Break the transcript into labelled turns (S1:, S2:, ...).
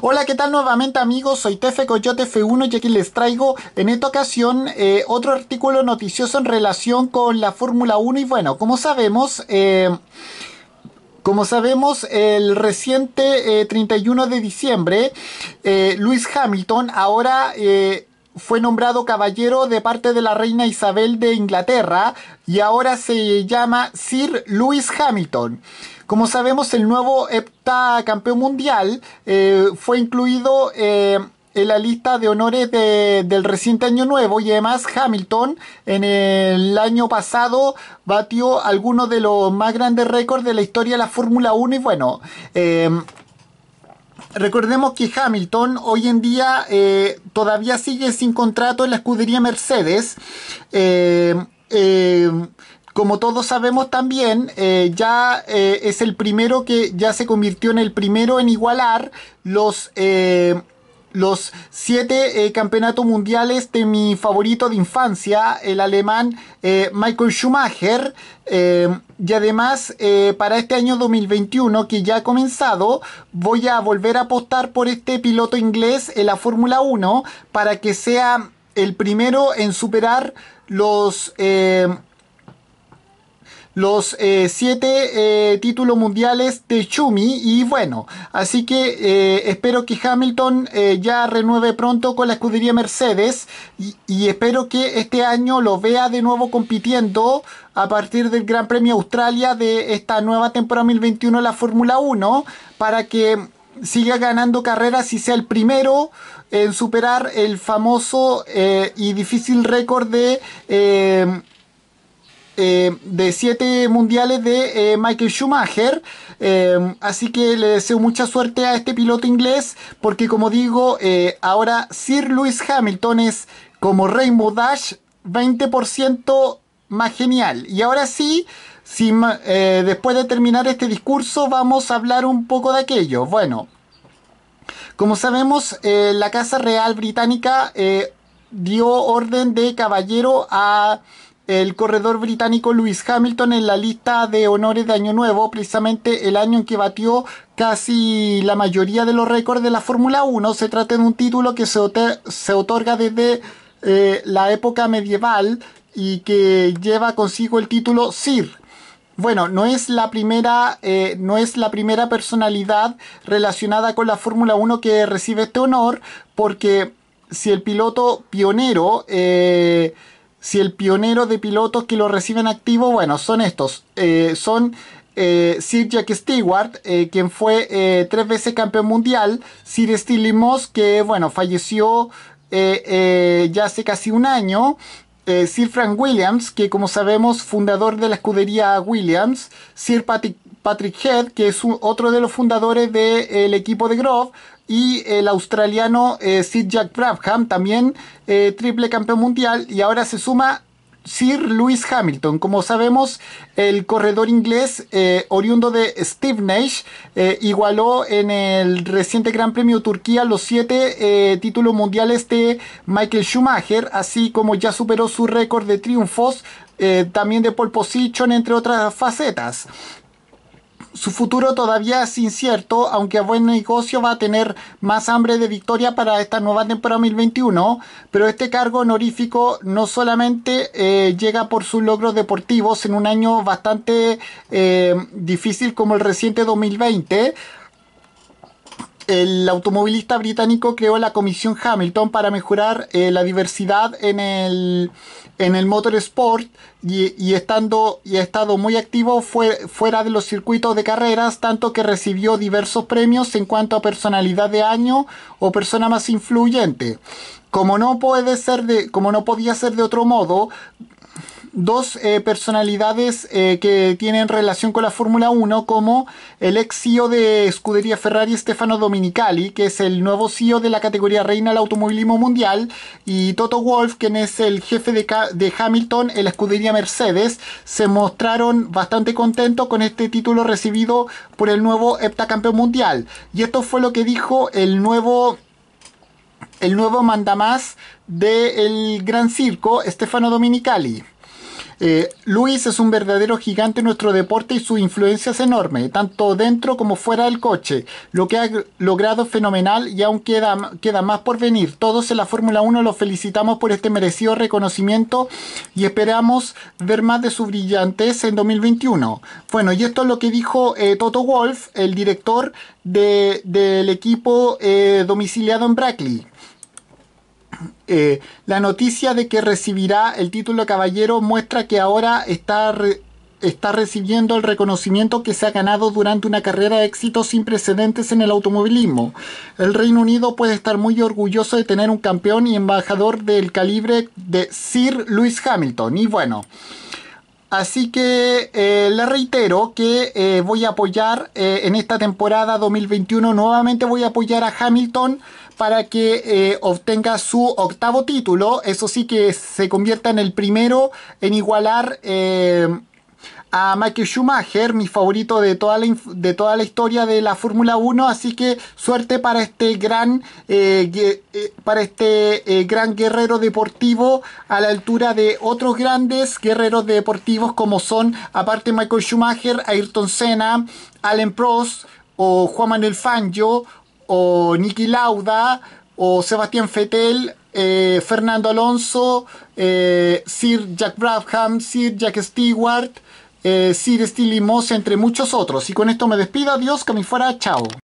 S1: Hola, ¿qué tal nuevamente amigos? Soy Tefe Coyote F1 y aquí les traigo en esta ocasión eh, otro artículo noticioso en relación con la Fórmula 1 y bueno, como sabemos... Eh, como sabemos, el reciente 31 eh, de diciembre, eh, Luis Hamilton ahora fue nombrado caballero de parte de la reina Isabel de Inglaterra y ahora se llama Sir Lewis Hamilton. Como sabemos, el nuevo heptacampeón mundial eh, fue incluido eh, en la lista de honores del reciente año nuevo y además Hamilton en el año pasado batió algunos de los más grandes récords de la historia de la Fórmula 1 y bueno, eh, recordemos que Hamilton hoy en día eh, todavía sigue sin contrato en la escudería Mercedes. Eh, eh, como todos sabemos también, ya es el primero que ya se convirtió en el primero en igualar los los siete campeonatos mundiales de mi favorito de infancia, el alemán Michael Schumacher. Y además, eh, para este año 2021, que ya ha comenzado, voy a volver a apostar por este piloto inglés en la Fórmula 1 para que sea el primero en superar los... Eh, los eh, siete eh, títulos mundiales de Chumi. y bueno, así que eh, espero que Hamilton ya renueve pronto con la escudería Mercedes y, y, espero que este año lo vea de nuevo compitiendo a partir del Gran Premio Australia de esta nueva temporada 2021 de la Fórmula 1 para que siga ganando carreras y sea el primero en superar el famoso y difícil récord de eh, de siete mundiales de eh, Michael Schumacher. Em, así que le deseo mucha suerte a este piloto inglés, porque como digo, eh, ahora Sir Lewis Hamilton es como Rainbow Dash 20% más genial. Y ahora sí, después de terminar este discurso, vamos a hablar un poco de aquello. Bueno. Como sabemos, la Casa Real Británica dio orden de caballero a el corredor británico Lewis Hamilton en la lista de honores de Año Nuevo, precisamente el año en que batió casi la mayoría de los récords de la Fórmula 1. Se trata de un título que se, se otorga desde eh, la época medieval y que lleva consigo el título Sir. Bueno, no es la primera, eh, no es la primera personalidad relacionada con la Fórmula 1 que recibe este honor, porque si el piloto pionero eh, si el pionero de pilotos que lo reciben activo, bueno, son estos. Eh, son eh, Sir Jack Stewart, eh, quien fue tres veces campeón mundial. Sir Steele Moss, que bueno, falleció ya hace casi un año. Sir Frank Williams, que como sabemos, fundador de la escudería Williams. Sir Patrick Patrick Head, que es otro de los fundadores del equipo de Grove, y el australiano eh, Sid Jack Brabham, también eh, triple campeón mundial, y ahora se suma Sir Lewis Hamilton. Como sabemos, el corredor inglés eh, oriundo de Steve Nash igualó en el reciente Gran Premio Turquía los siete títulos mundiales de Michael Schumacher, así como ya superó su récord de triunfos. también de Paul position, entre otras facetas. Su futuro todavía es incierto, aunque a buen negocio va a tener más hambre de victoria para esta nueva temporada 2021, pero este cargo honorífico no solamente eh, llega por sus logros deportivos en un año bastante eh, difícil como el reciente 2020, el automovilista británico creó la Comisión Hamilton para mejorar eh, la diversidad en el, en el motorsport y, estando, y ha estado muy activo fuera de los circuitos de carreras, tanto que recibió diversos premios en cuanto a personalidad de año o persona más influyente. Como no, puede ser de, como no podía ser de otro modo, dos eh, personalidades eh, que tienen relación con la Fórmula 1, como el ex CEO de Escudería Ferrari Stefano Dominicali, que es el nuevo CEO de la categoría reina del automovilismo mundial, y Toto Wolf, quien es el jefe de, de Hamilton en la Escudería Mercedes, se mostraron bastante contentos con este título recibido por el nuevo heptacampeón mundial. Y esto fue lo que dijo el nuevo el nuevo mandamás del Gran Circo, Stefano Dominicali. Eh, Luis es un verdadero gigante en nuestro deporte y su influencia es enorme, tanto dentro como fuera del coche. Lo que ha logrado es fenomenal y aún queda, queda más por venir. Todos en la Fórmula 1 lo felicitamos por este merecido reconocimiento y esperamos ver más de su brillantez en 2021. Bueno, y esto es lo que dijo eh, Toto Wolf, el director del equipo eh, domiciliado en Brackley. Eh, la noticia de que recibirá el título de caballero muestra que ahora está, está recibiendo el reconocimiento que se ha ganado durante una carrera de éxito sin precedentes en el automovilismo. El Reino Unido puede estar muy orgulloso de tener un campeón y embajador del calibre de Sir Lewis Hamilton. Y bueno. Así que eh, le reitero que eh, voy a apoyar en esta temporada 2021, nuevamente voy a apoyar a Hamilton para que eh, obtenga su octavo título. Eso sí que se convierta en el primero en igualar eh, a Michael Schumacher, mi favorito de toda la, de toda la historia de la Fórmula 1. Así que suerte para este gran, eh, para este, gran guerrero deportivo a la altura de otros grandes guerreros deportivos como son, aparte Michael Schumacher, Ayrton Senna, Allen Prost o Juan Manuel Fangio o Niki Lauda, o Sebastián Fettel, eh, Fernando Alonso, eh, Sir Jack Brabham, Sir Jack Stewart, eh, Sir Steely Moss, entre muchos otros. Y con esto me despido, adiós, que me fuera, chao.